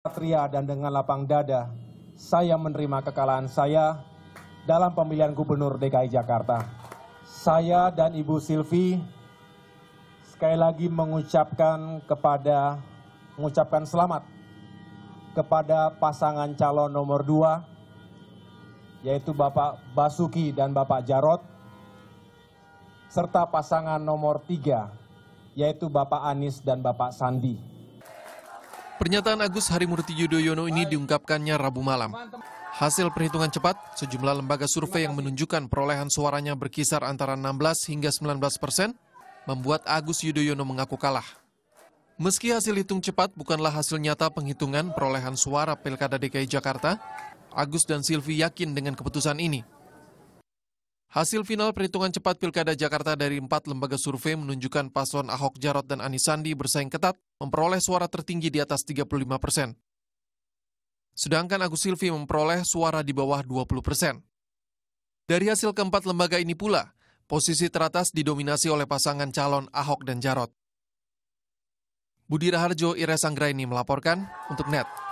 Satria dan dengan lapang dada, saya menerima kekalahan saya dalam pemilihan Gubernur DKI Jakarta. Saya dan Ibu Silvi sekali lagi mengucapkan kepada mengucapkan selamat kepada pasangan calon nomor dua, yaitu Bapak Basuki dan Bapak Jarot, serta pasangan nomor tiga, yaitu Bapak Anies dan Bapak Sandi. Pernyataan Agus Harimurti Yudhoyono ini diungkapkannya Rabu malam. Hasil perhitungan cepat, sejumlah lembaga survei yang menunjukkan perolehan suaranya berkisar antara 16 hingga 19 persen, membuat Agus Yudhoyono mengaku kalah. Meski hasil hitung cepat bukanlah hasil nyata penghitungan perolehan suara Pilkada DKI Jakarta, Agus dan Silvi yakin dengan keputusan ini. Hasil final perhitungan cepat Pilkada Jakarta dari empat lembaga survei menunjukkan paslon Ahok Jarot dan Anis Sandi bersaing ketat memperoleh suara tertinggi di atas 35 persen. Sedangkan Agus Silvi memperoleh suara di bawah 20 persen. Dari hasil keempat lembaga ini pula, posisi teratas didominasi oleh pasangan calon Ahok dan Jarot. Budi Raharjo, Iresanggraini Anggraini melaporkan untuk NET.